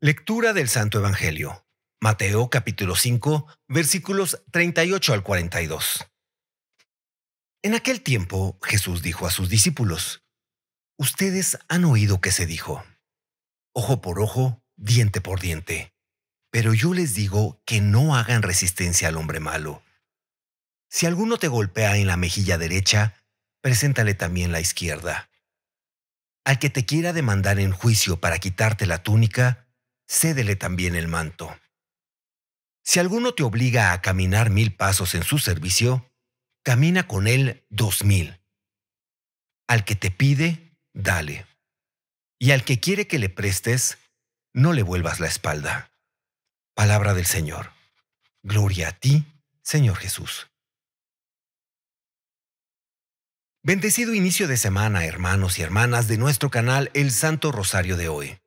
Lectura del Santo Evangelio. Mateo capítulo 5 versículos 38 al 42. En aquel tiempo Jesús dijo a sus discípulos, Ustedes han oído que se dijo, ojo por ojo, diente por diente, pero yo les digo que no hagan resistencia al hombre malo. Si alguno te golpea en la mejilla derecha, preséntale también la izquierda. Al que te quiera demandar en juicio para quitarte la túnica, cédele también el manto. Si alguno te obliga a caminar mil pasos en su servicio, camina con él dos mil. Al que te pide, dale. Y al que quiere que le prestes, no le vuelvas la espalda. Palabra del Señor. Gloria a ti, Señor Jesús. Bendecido inicio de semana, hermanos y hermanas de nuestro canal El Santo Rosario de hoy.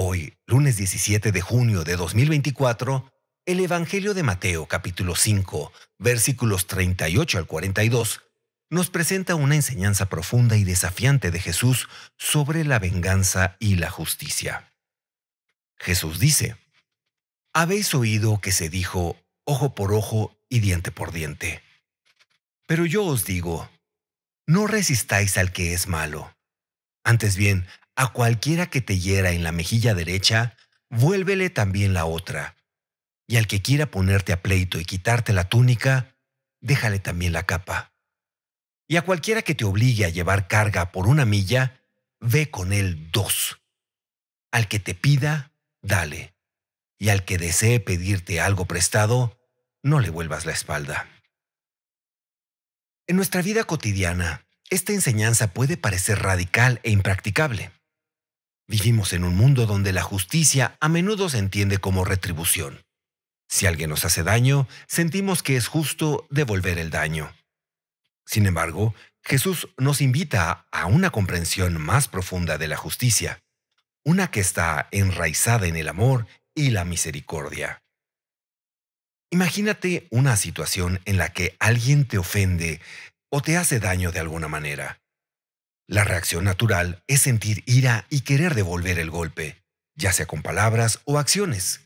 Hoy, lunes 17 de junio de 2024, el Evangelio de Mateo capítulo 5, versículos 38 al 42, nos presenta una enseñanza profunda y desafiante de Jesús sobre la venganza y la justicia. Jesús dice, Habéis oído que se dijo, ojo por ojo y diente por diente. Pero yo os digo, no resistáis al que es malo. Antes bien, a cualquiera que te hiera en la mejilla derecha, vuélvele también la otra. Y al que quiera ponerte a pleito y quitarte la túnica, déjale también la capa. Y a cualquiera que te obligue a llevar carga por una milla, ve con él dos. Al que te pida, dale. Y al que desee pedirte algo prestado, no le vuelvas la espalda. En nuestra vida cotidiana, esta enseñanza puede parecer radical e impracticable. Vivimos en un mundo donde la justicia a menudo se entiende como retribución. Si alguien nos hace daño, sentimos que es justo devolver el daño. Sin embargo, Jesús nos invita a una comprensión más profunda de la justicia, una que está enraizada en el amor y la misericordia. Imagínate una situación en la que alguien te ofende o te hace daño de alguna manera. La reacción natural es sentir ira y querer devolver el golpe, ya sea con palabras o acciones.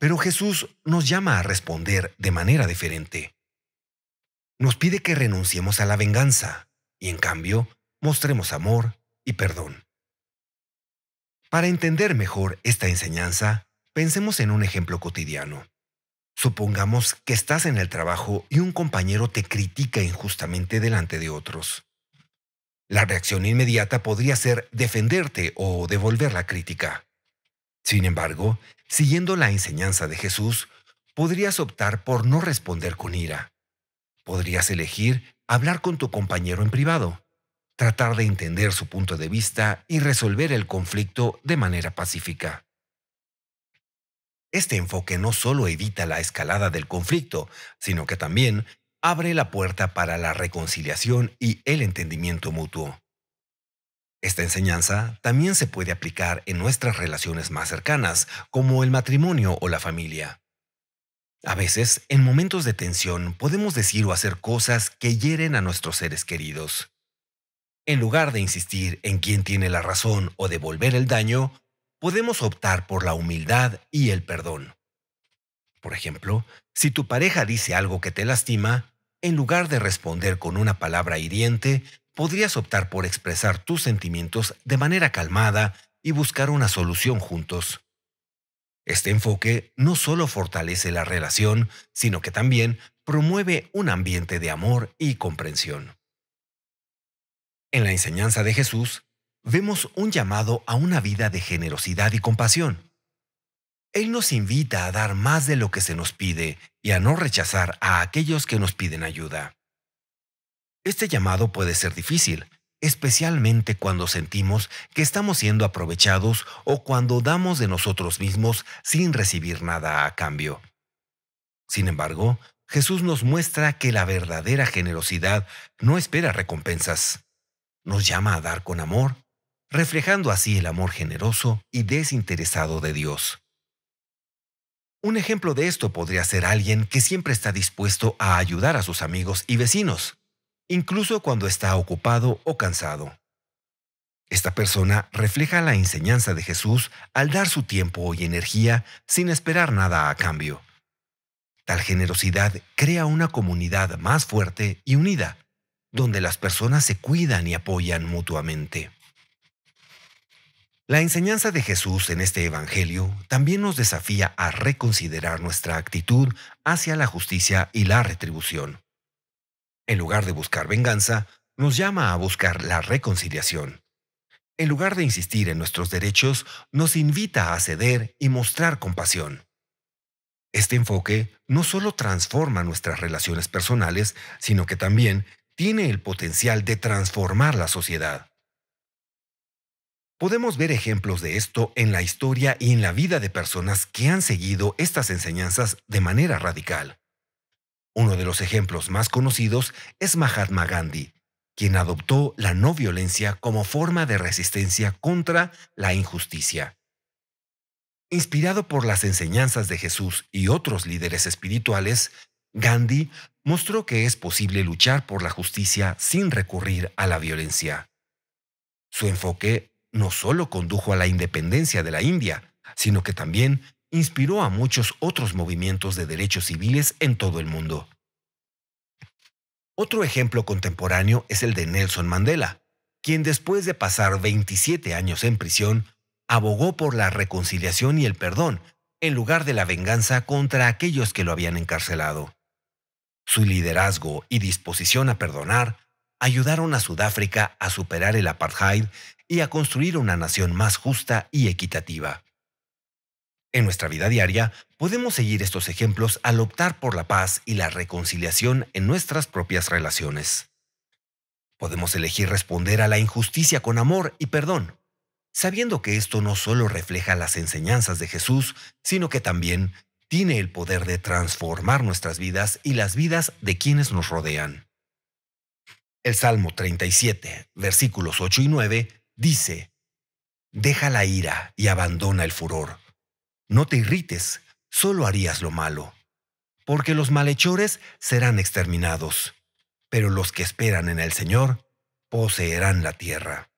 Pero Jesús nos llama a responder de manera diferente. Nos pide que renunciemos a la venganza y en cambio mostremos amor y perdón. Para entender mejor esta enseñanza, pensemos en un ejemplo cotidiano. Supongamos que estás en el trabajo y un compañero te critica injustamente delante de otros. La reacción inmediata podría ser defenderte o devolver la crítica. Sin embargo, siguiendo la enseñanza de Jesús, podrías optar por no responder con ira. Podrías elegir hablar con tu compañero en privado, tratar de entender su punto de vista y resolver el conflicto de manera pacífica. Este enfoque no solo evita la escalada del conflicto, sino que también abre la puerta para la reconciliación y el entendimiento mutuo. Esta enseñanza también se puede aplicar en nuestras relaciones más cercanas, como el matrimonio o la familia. A veces, en momentos de tensión, podemos decir o hacer cosas que hieren a nuestros seres queridos. En lugar de insistir en quién tiene la razón o devolver el daño, podemos optar por la humildad y el perdón. Por ejemplo, si tu pareja dice algo que te lastima, en lugar de responder con una palabra hiriente, podrías optar por expresar tus sentimientos de manera calmada y buscar una solución juntos. Este enfoque no solo fortalece la relación, sino que también promueve un ambiente de amor y comprensión. En la enseñanza de Jesús, vemos un llamado a una vida de generosidad y compasión. Él nos invita a dar más de lo que se nos pide y a no rechazar a aquellos que nos piden ayuda. Este llamado puede ser difícil, especialmente cuando sentimos que estamos siendo aprovechados o cuando damos de nosotros mismos sin recibir nada a cambio. Sin embargo, Jesús nos muestra que la verdadera generosidad no espera recompensas. Nos llama a dar con amor, reflejando así el amor generoso y desinteresado de Dios. Un ejemplo de esto podría ser alguien que siempre está dispuesto a ayudar a sus amigos y vecinos, incluso cuando está ocupado o cansado. Esta persona refleja la enseñanza de Jesús al dar su tiempo y energía sin esperar nada a cambio. Tal generosidad crea una comunidad más fuerte y unida, donde las personas se cuidan y apoyan mutuamente. La enseñanza de Jesús en este Evangelio también nos desafía a reconsiderar nuestra actitud hacia la justicia y la retribución. En lugar de buscar venganza, nos llama a buscar la reconciliación. En lugar de insistir en nuestros derechos, nos invita a ceder y mostrar compasión. Este enfoque no solo transforma nuestras relaciones personales, sino que también tiene el potencial de transformar la sociedad. Podemos ver ejemplos de esto en la historia y en la vida de personas que han seguido estas enseñanzas de manera radical. Uno de los ejemplos más conocidos es Mahatma Gandhi, quien adoptó la no violencia como forma de resistencia contra la injusticia. Inspirado por las enseñanzas de Jesús y otros líderes espirituales, Gandhi mostró que es posible luchar por la justicia sin recurrir a la violencia. Su enfoque no solo condujo a la independencia de la India, sino que también inspiró a muchos otros movimientos de derechos civiles en todo el mundo. Otro ejemplo contemporáneo es el de Nelson Mandela, quien después de pasar 27 años en prisión, abogó por la reconciliación y el perdón, en lugar de la venganza contra aquellos que lo habían encarcelado. Su liderazgo y disposición a perdonar ayudaron a Sudáfrica a superar el apartheid y a construir una nación más justa y equitativa. En nuestra vida diaria podemos seguir estos ejemplos al optar por la paz y la reconciliación en nuestras propias relaciones. Podemos elegir responder a la injusticia con amor y perdón, sabiendo que esto no solo refleja las enseñanzas de Jesús, sino que también tiene el poder de transformar nuestras vidas y las vidas de quienes nos rodean. El Salmo 37, versículos 8 y 9, Dice, deja la ira y abandona el furor. No te irrites, solo harías lo malo. Porque los malhechores serán exterminados, pero los que esperan en el Señor poseerán la tierra.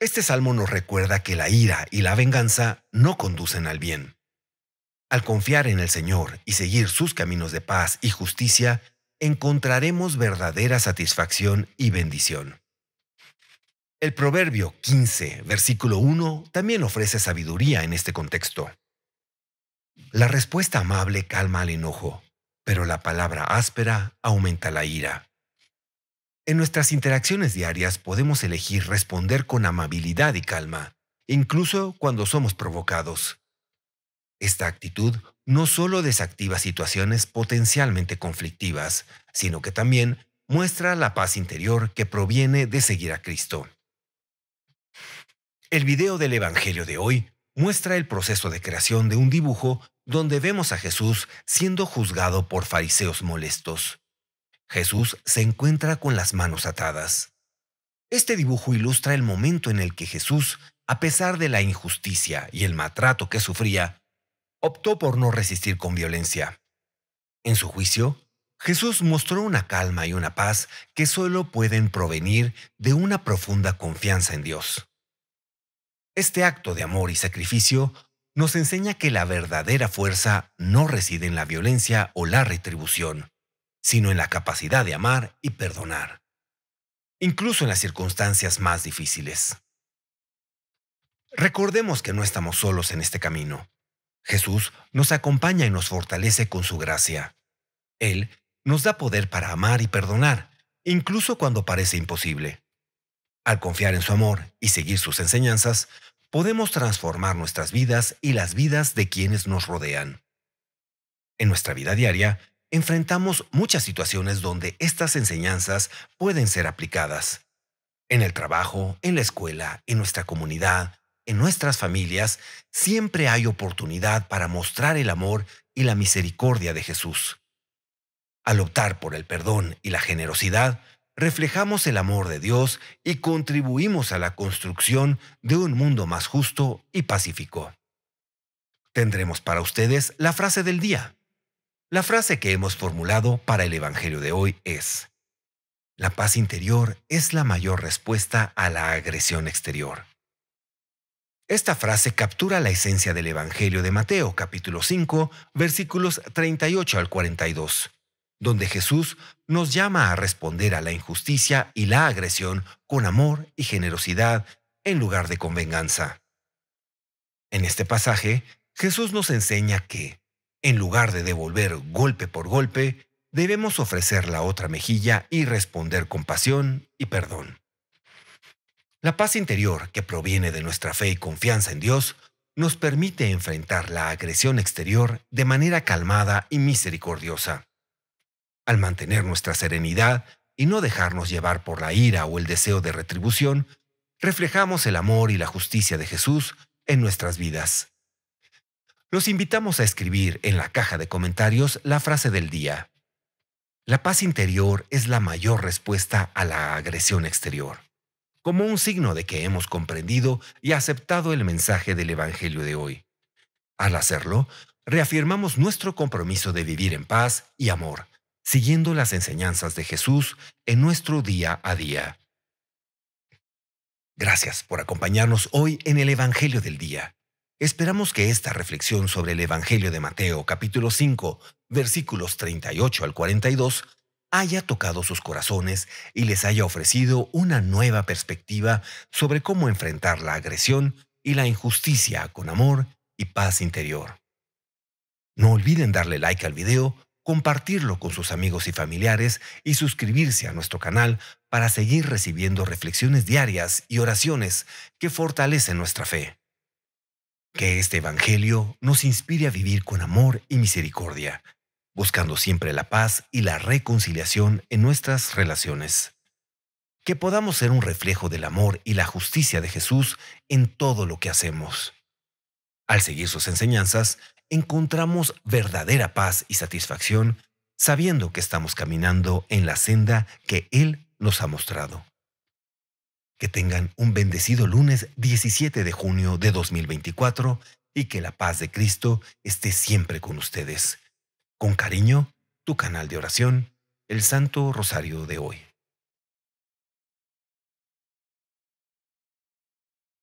Este salmo nos recuerda que la ira y la venganza no conducen al bien. Al confiar en el Señor y seguir sus caminos de paz y justicia, encontraremos verdadera satisfacción y bendición. El Proverbio 15, versículo 1, también ofrece sabiduría en este contexto. La respuesta amable calma al enojo, pero la palabra áspera aumenta la ira. En nuestras interacciones diarias podemos elegir responder con amabilidad y calma, incluso cuando somos provocados. Esta actitud no solo desactiva situaciones potencialmente conflictivas, sino que también muestra la paz interior que proviene de seguir a Cristo. El video del Evangelio de hoy muestra el proceso de creación de un dibujo donde vemos a Jesús siendo juzgado por fariseos molestos. Jesús se encuentra con las manos atadas. Este dibujo ilustra el momento en el que Jesús, a pesar de la injusticia y el maltrato que sufría, optó por no resistir con violencia. En su juicio, Jesús mostró una calma y una paz que solo pueden provenir de una profunda confianza en Dios. Este acto de amor y sacrificio nos enseña que la verdadera fuerza no reside en la violencia o la retribución, sino en la capacidad de amar y perdonar, incluso en las circunstancias más difíciles. Recordemos que no estamos solos en este camino. Jesús nos acompaña y nos fortalece con su gracia. Él nos da poder para amar y perdonar, incluso cuando parece imposible. Al confiar en su amor y seguir sus enseñanzas, podemos transformar nuestras vidas y las vidas de quienes nos rodean. En nuestra vida diaria, enfrentamos muchas situaciones donde estas enseñanzas pueden ser aplicadas. En el trabajo, en la escuela, en nuestra comunidad, en nuestras familias, siempre hay oportunidad para mostrar el amor y la misericordia de Jesús. Al optar por el perdón y la generosidad, reflejamos el amor de Dios y contribuimos a la construcción de un mundo más justo y pacífico. Tendremos para ustedes la frase del día. La frase que hemos formulado para el Evangelio de hoy es, La paz interior es la mayor respuesta a la agresión exterior. Esta frase captura la esencia del Evangelio de Mateo capítulo 5 versículos 38 al 42 donde Jesús nos llama a responder a la injusticia y la agresión con amor y generosidad en lugar de con venganza. En este pasaje, Jesús nos enseña que, en lugar de devolver golpe por golpe, debemos ofrecer la otra mejilla y responder con pasión y perdón. La paz interior que proviene de nuestra fe y confianza en Dios nos permite enfrentar la agresión exterior de manera calmada y misericordiosa al mantener nuestra serenidad y no dejarnos llevar por la ira o el deseo de retribución, reflejamos el amor y la justicia de Jesús en nuestras vidas. Los invitamos a escribir en la caja de comentarios la frase del día. La paz interior es la mayor respuesta a la agresión exterior, como un signo de que hemos comprendido y aceptado el mensaje del Evangelio de hoy. Al hacerlo, reafirmamos nuestro compromiso de vivir en paz y amor, siguiendo las enseñanzas de Jesús en nuestro día a día. Gracias por acompañarnos hoy en el Evangelio del Día. Esperamos que esta reflexión sobre el Evangelio de Mateo capítulo 5 versículos 38 al 42 haya tocado sus corazones y les haya ofrecido una nueva perspectiva sobre cómo enfrentar la agresión y la injusticia con amor y paz interior. No olviden darle like al video compartirlo con sus amigos y familiares y suscribirse a nuestro canal para seguir recibiendo reflexiones diarias y oraciones que fortalecen nuestra fe. Que este Evangelio nos inspire a vivir con amor y misericordia, buscando siempre la paz y la reconciliación en nuestras relaciones. Que podamos ser un reflejo del amor y la justicia de Jesús en todo lo que hacemos. Al seguir sus enseñanzas, encontramos verdadera paz y satisfacción sabiendo que estamos caminando en la senda que Él nos ha mostrado. Que tengan un bendecido lunes 17 de junio de 2024 y que la paz de Cristo esté siempre con ustedes. Con cariño, tu canal de oración, el Santo Rosario de hoy.